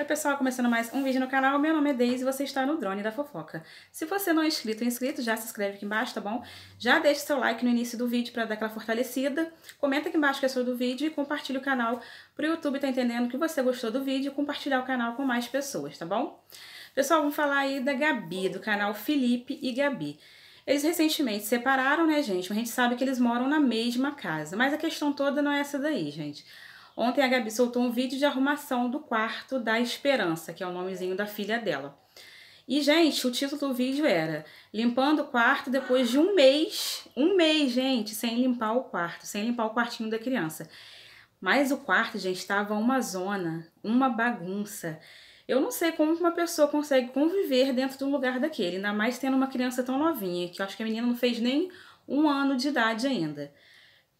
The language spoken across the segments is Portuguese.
Oi pessoal, começando mais um vídeo no canal, meu nome é Deise e você está no Drone da Fofoca. Se você não é inscrito é inscrito, já se inscreve aqui embaixo, tá bom? Já deixa seu like no início do vídeo para dar aquela fortalecida, comenta aqui embaixo o que achou é do vídeo e compartilha o canal para o YouTube estar tá entendendo que você gostou do vídeo e compartilhar o canal com mais pessoas, tá bom? Pessoal, vamos falar aí da Gabi, do canal Felipe e Gabi. Eles recentemente separaram, né, gente? a gente sabe que eles moram na mesma casa. Mas a questão toda não é essa daí, gente. Ontem a Gabi soltou um vídeo de arrumação do quarto da Esperança, que é o nomezinho da filha dela. E, gente, o título do vídeo era Limpando o quarto depois de um mês. Um mês, gente, sem limpar o quarto, sem limpar o quartinho da criança. Mas o quarto, gente, estava uma zona, uma bagunça. Eu não sei como uma pessoa consegue conviver dentro de um lugar daquele, ainda mais tendo uma criança tão novinha, que eu acho que a menina não fez nem um ano de idade ainda.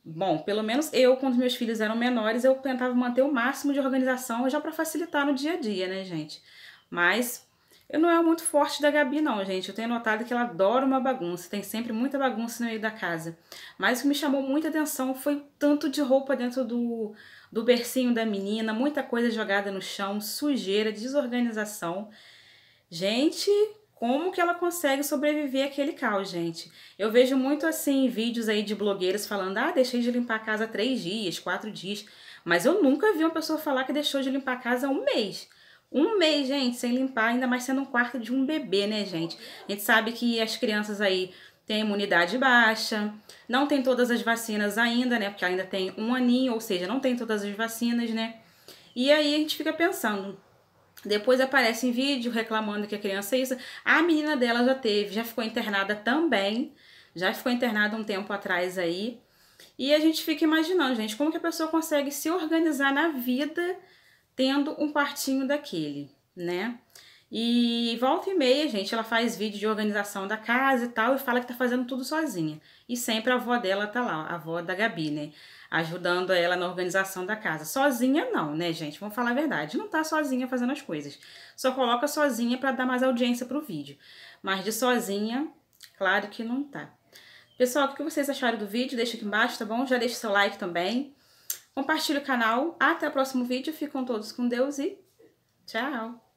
Bom, pelo menos eu, quando meus filhos eram menores, eu tentava manter o máximo de organização já para facilitar no dia a dia, né, gente? Mas eu não é muito forte da Gabi, não, gente. Eu tenho notado que ela adora uma bagunça, tem sempre muita bagunça no meio da casa. Mas o que me chamou muita atenção foi o tanto de roupa dentro do, do bercinho da menina, muita coisa jogada no chão, sujeira, desorganização. Gente, como que ela consegue sobreviver àquele caos, gente. Eu vejo muito assim vídeos aí de blogueiras falando: ah, deixei de limpar a casa três dias, quatro dias. Mas eu nunca vi uma pessoa falar que deixou de limpar a casa um mês. Um mês, gente, sem limpar, ainda mais sendo um quarto de um bebê, né, gente? A gente sabe que as crianças aí têm imunidade baixa, não tem todas as vacinas ainda, né? Porque ainda tem um aninho, ou seja, não tem todas as vacinas, né? E aí a gente fica pensando, depois aparece em vídeo reclamando que a criança é isso. A menina dela já teve, já ficou internada também. Já ficou internada um tempo atrás aí. E a gente fica imaginando, gente, como que a pessoa consegue se organizar na vida tendo um partinho daquele, né? E volta e meia, gente, ela faz vídeo de organização da casa e tal, e fala que tá fazendo tudo sozinha. E sempre a avó dela tá lá, a avó da Gabi, né? Ajudando ela na organização da casa. Sozinha não, né, gente? Vamos falar a verdade. Não tá sozinha fazendo as coisas. Só coloca sozinha para dar mais audiência pro vídeo. Mas de sozinha, claro que não tá. Pessoal, o que vocês acharam do vídeo? Deixa aqui embaixo, tá bom? Já deixa seu like também. Compartilha o canal. Até o próximo vídeo. Ficam todos com Deus e tchau!